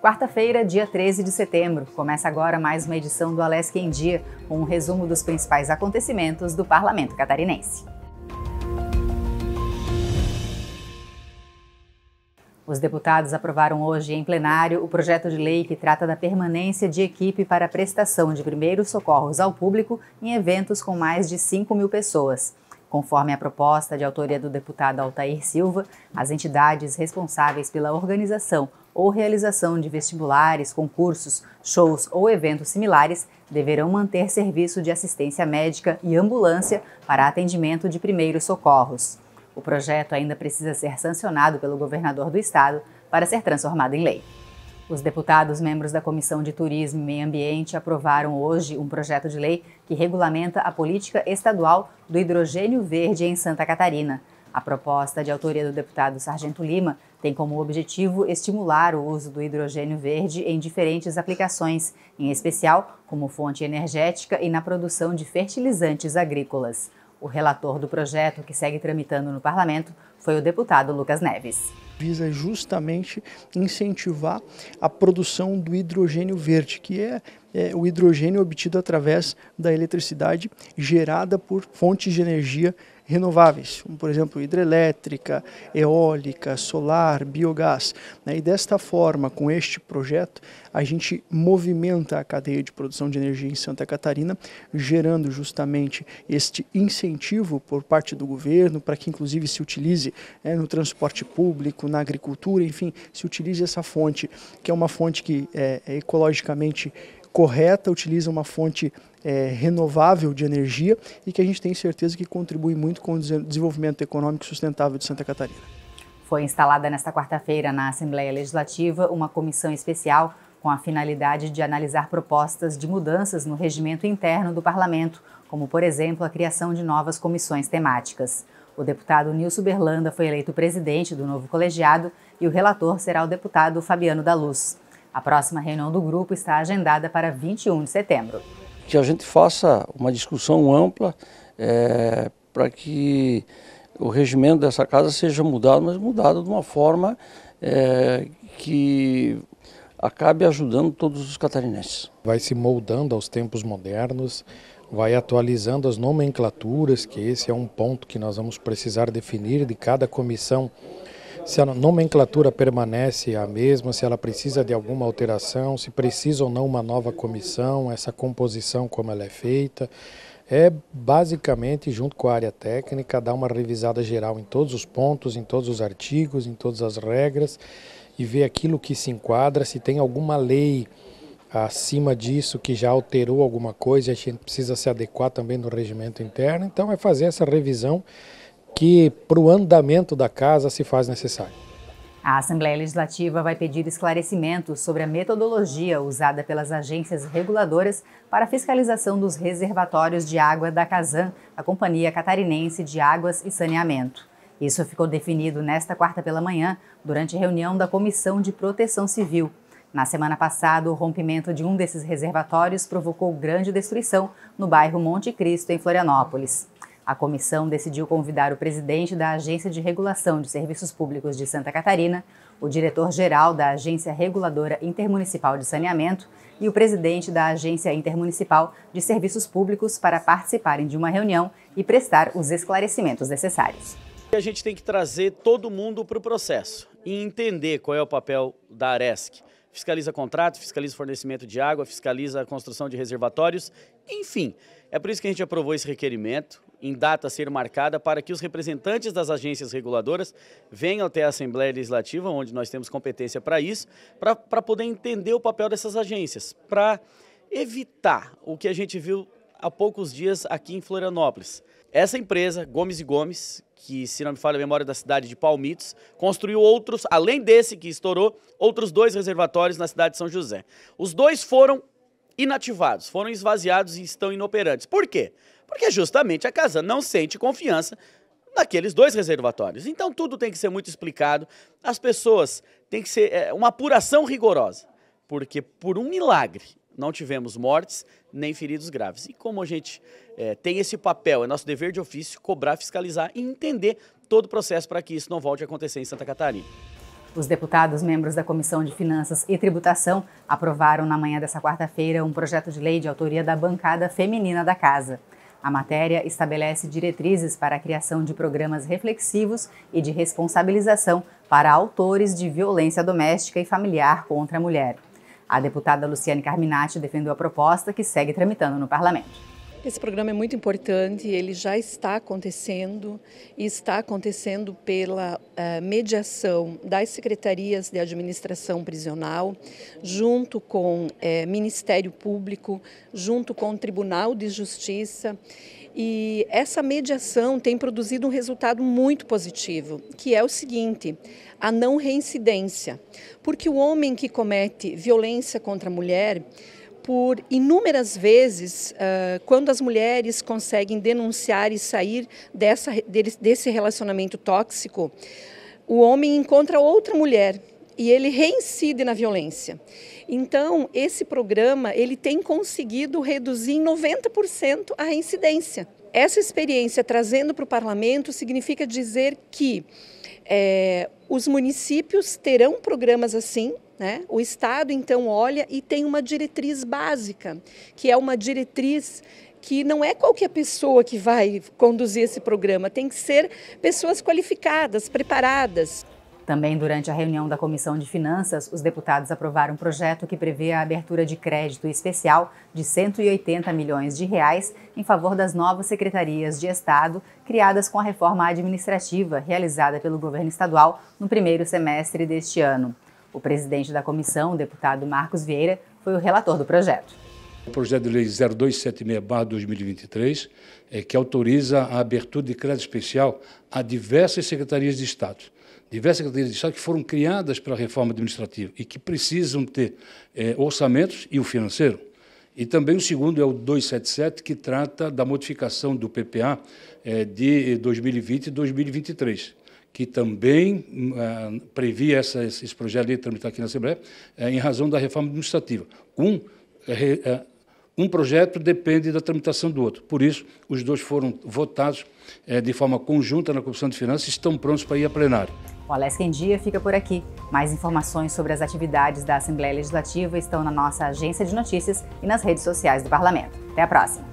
Quarta-feira, dia 13 de setembro, começa agora mais uma edição do Alesc em Dia, com um resumo dos principais acontecimentos do parlamento catarinense. Os deputados aprovaram hoje em plenário o projeto de lei que trata da permanência de equipe para a prestação de primeiros socorros ao público em eventos com mais de 5 mil pessoas. Conforme a proposta de autoria do deputado Altair Silva, as entidades responsáveis pela organização, ou realização de vestibulares, concursos, shows ou eventos similares deverão manter serviço de assistência médica e ambulância para atendimento de primeiros socorros. O projeto ainda precisa ser sancionado pelo governador do estado para ser transformado em lei. Os deputados membros da Comissão de Turismo e Meio Ambiente aprovaram hoje um projeto de lei que regulamenta a política estadual do hidrogênio verde em Santa Catarina. A proposta de autoria do deputado Sargento Lima tem como objetivo estimular o uso do hidrogênio verde em diferentes aplicações, em especial como fonte energética e na produção de fertilizantes agrícolas. O relator do projeto, que segue tramitando no parlamento, foi o deputado Lucas Neves. Visa justamente incentivar a produção do hidrogênio verde, que é, é o hidrogênio obtido através da eletricidade gerada por fontes de energia renováveis, como por exemplo hidrelétrica, eólica, solar, biogás. Né? E desta forma, com este projeto, a gente movimenta a cadeia de produção de energia em Santa Catarina, gerando justamente este incentivo por parte do governo para que inclusive se utilize né, no transporte público, na agricultura, enfim, se utilize essa fonte, que é uma fonte que é, é ecologicamente correta, utiliza uma fonte é, renovável de energia e que a gente tem certeza que contribui muito com o desenvolvimento econômico sustentável de Santa Catarina. Foi instalada nesta quarta-feira na Assembleia Legislativa uma comissão especial com a finalidade de analisar propostas de mudanças no regimento interno do parlamento, como, por exemplo, a criação de novas comissões temáticas. O deputado Nilson Berlanda foi eleito presidente do novo colegiado e o relator será o deputado Fabiano da Luz. A próxima reunião do grupo está agendada para 21 de setembro que a gente faça uma discussão ampla é, para que o regimento dessa casa seja mudado, mas mudado de uma forma é, que acabe ajudando todos os catarinenses. Vai se moldando aos tempos modernos, vai atualizando as nomenclaturas, que esse é um ponto que nós vamos precisar definir de cada comissão se a nomenclatura permanece a mesma, se ela precisa de alguma alteração, se precisa ou não uma nova comissão, essa composição como ela é feita. É basicamente, junto com a área técnica, dar uma revisada geral em todos os pontos, em todos os artigos, em todas as regras e ver aquilo que se enquadra, se tem alguma lei acima disso que já alterou alguma coisa, a gente precisa se adequar também no regimento interno. Então, é fazer essa revisão que para o andamento da casa se faz necessário. A Assembleia Legislativa vai pedir esclarecimentos sobre a metodologia usada pelas agências reguladoras para a fiscalização dos reservatórios de água da Casan, a Companhia Catarinense de Águas e Saneamento. Isso ficou definido nesta quarta pela manhã, durante reunião da Comissão de Proteção Civil. Na semana passada, o rompimento de um desses reservatórios provocou grande destruição no bairro Monte Cristo, em Florianópolis. A comissão decidiu convidar o presidente da Agência de Regulação de Serviços Públicos de Santa Catarina, o diretor-geral da Agência Reguladora Intermunicipal de Saneamento e o presidente da Agência Intermunicipal de Serviços Públicos para participarem de uma reunião e prestar os esclarecimentos necessários. A gente tem que trazer todo mundo para o processo e entender qual é o papel da Aresc. Fiscaliza contratos, fiscaliza fornecimento de água, fiscaliza a construção de reservatórios, enfim. É por isso que a gente aprovou esse requerimento em data a ser marcada para que os representantes das agências reguladoras venham até a Assembleia Legislativa, onde nós temos competência para isso, para, para poder entender o papel dessas agências, para evitar o que a gente viu há poucos dias aqui em Florianópolis. Essa empresa, Gomes e Gomes, que se não me falha a memória da cidade de Palmitos, construiu outros, além desse que estourou, outros dois reservatórios na cidade de São José. Os dois foram inativados, foram esvaziados e estão inoperantes. Por quê? Porque justamente a casa não sente confiança naqueles dois reservatórios. Então tudo tem que ser muito explicado. As pessoas têm que ser é, uma apuração rigorosa. Porque por um milagre não tivemos mortes nem feridos graves. E como a gente é, tem esse papel, é nosso dever de ofício cobrar, fiscalizar e entender todo o processo para que isso não volte a acontecer em Santa Catarina. Os deputados membros da Comissão de Finanças e Tributação aprovaram na manhã dessa quarta-feira um projeto de lei de autoria da bancada feminina da Casa. A matéria estabelece diretrizes para a criação de programas reflexivos e de responsabilização para autores de violência doméstica e familiar contra a mulher. A deputada Luciane Carminati defendeu a proposta que segue tramitando no parlamento. Esse programa é muito importante, ele já está acontecendo e está acontecendo pela uh, mediação das secretarias de administração prisional, junto com uh, Ministério Público, junto com Tribunal de Justiça. E essa mediação tem produzido um resultado muito positivo, que é o seguinte: a não reincidência. Porque o homem que comete violência contra a mulher por inúmeras vezes uh, quando as mulheres conseguem denunciar e sair dessa, desse relacionamento tóxico, o homem encontra outra mulher e ele reincide na violência. Então, esse programa ele tem conseguido reduzir em 90% a reincidência. Essa experiência trazendo para o parlamento significa dizer que é, os municípios terão programas assim né? O Estado, então, olha e tem uma diretriz básica, que é uma diretriz que não é qualquer pessoa que vai conduzir esse programa, tem que ser pessoas qualificadas, preparadas. Também durante a reunião da Comissão de Finanças, os deputados aprovaram um projeto que prevê a abertura de crédito especial de 180 milhões de reais em favor das novas secretarias de Estado criadas com a reforma administrativa realizada pelo governo estadual no primeiro semestre deste ano. O presidente da comissão, deputado Marcos Vieira, foi o relator do projeto. O projeto de lei 0276-2023, é, eh, que autoriza a abertura de crédito especial a diversas secretarias de Estado. Diversas secretarias de Estado que foram criadas pela reforma administrativa e que precisam ter é, orçamentos e o financeiro. E também o segundo é o 277, que trata da modificação do PPA é, eh, de 2020 e 2023 que também uh, previa essa, esse projeto de lei tramitar aqui na Assembleia, uh, em razão da reforma administrativa. Um, uh, um projeto depende da tramitação do outro. Por isso, os dois foram votados de forma conjunta na Comissão de Finanças e estão prontos para ir a plenário. O Alesca em Dia fica por aqui. Mais informações sobre as atividades da Assembleia Legislativa estão na nossa agência de notícias e nas redes sociais do Parlamento. Até a próxima!